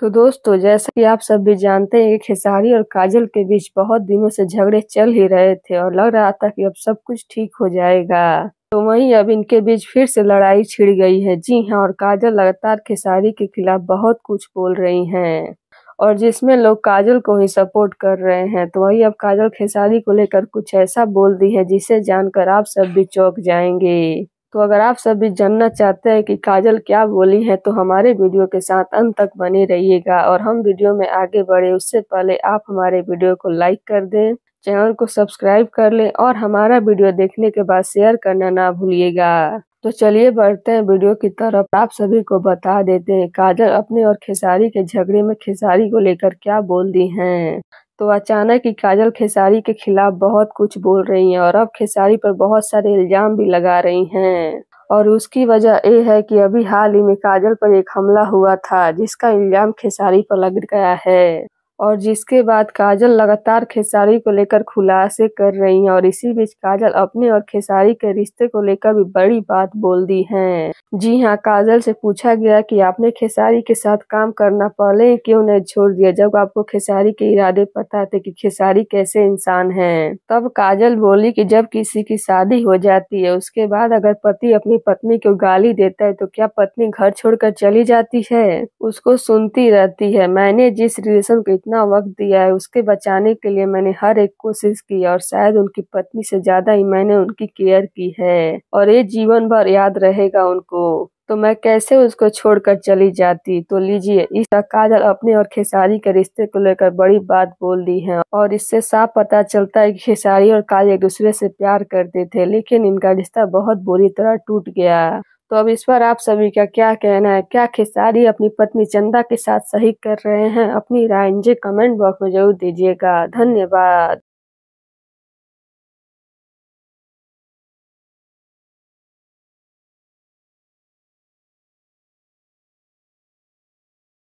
तो दोस्तों जैसा कि आप सब भी जानते हैं कि खेसारी और काजल के बीच बहुत दिनों से झगड़े चल ही रहे थे और लग रहा था कि अब सब कुछ ठीक हो जाएगा तो वहीं अब इनके बीच फिर से लड़ाई छिड़ गई है जी हाँ और काजल लगातार खेसारी के खिलाफ बहुत कुछ बोल रही हैं और जिसमें लोग काजल को ही सपोर्ट कर रहे हैं तो वही अब काजल खेसारी को लेकर कुछ ऐसा बोल दी है जिसे जानकर आप सब भी चौक जाएंगे तो अगर आप सभी जानना चाहते हैं कि काजल क्या बोली है तो हमारे वीडियो के साथ अंत तक बने रहिएगा और हम वीडियो में आगे बढ़े उससे पहले आप हमारे वीडियो को लाइक कर दें चैनल को सब्सक्राइब कर लें और हमारा वीडियो देखने के बाद शेयर करना ना भूलिएगा तो चलिए बढ़ते हैं वीडियो की तरफ आप सभी को बता देते हैं काजल अपने और खेसारी के झगड़े में खेसारी को लेकर क्या बोल दी हैं तो अचानक ही काजल खेसारी के खिलाफ बहुत कुछ बोल रही हैं और अब खेसारी पर बहुत सारे इल्जाम भी लगा रही हैं और उसकी वजह यह है कि अभी हाल ही में काजल पर एक हमला हुआ था जिसका इल्जाम खेसारी पर लग गया है और जिसके बाद काजल लगातार खेसारी को लेकर खुलासे कर रही हैं और इसी बीच काजल अपने और खेसारी के रिश्ते को लेकर भी बड़ी बात बोल दी हैं जी हाँ काजल से पूछा गया कि आपने खेसारी के साथ काम करना पहले क्यों नहीं छोड़ दिया जब आपको खेसारी के इरादे पता थे कि खेसारी कैसे इंसान है तब काजल बोली की कि जब किसी की शादी हो जाती है उसके बाद अगर पति अपनी पत्नी को गाली देता है तो क्या पत्नी घर छोड़ चली जाती है उसको सुनती रहती है मैंने जिस रिलेशन को इतना वक्त दिया है उसके बचाने के लिए मैंने हर एक कोशिश की और शायद उनकी पत्नी से ज्यादा ही मैंने उनकी केयर की है और ये जीवन भर याद रहेगा उनको तो मैं कैसे उसको छोड़कर चली जाती तो लीजिए इस काजल अपने और खेसारी के रिश्ते को लेकर बड़ी बात बोल दी है और इससे साफ पता चलता है कि खेसारी और काजल एक दूसरे से प्यार करते थे लेकिन इनका रिश्ता बहुत बुरी तरह टूट गया तो अब इस पर आप सभी का क्या कहना है क्या खेसारी अपनी पत्नी चंदा के साथ सही कर रहे हैं अपनी राय मुझे कमेंट बॉक्स में जरूर दीजिएगा धन्यवाद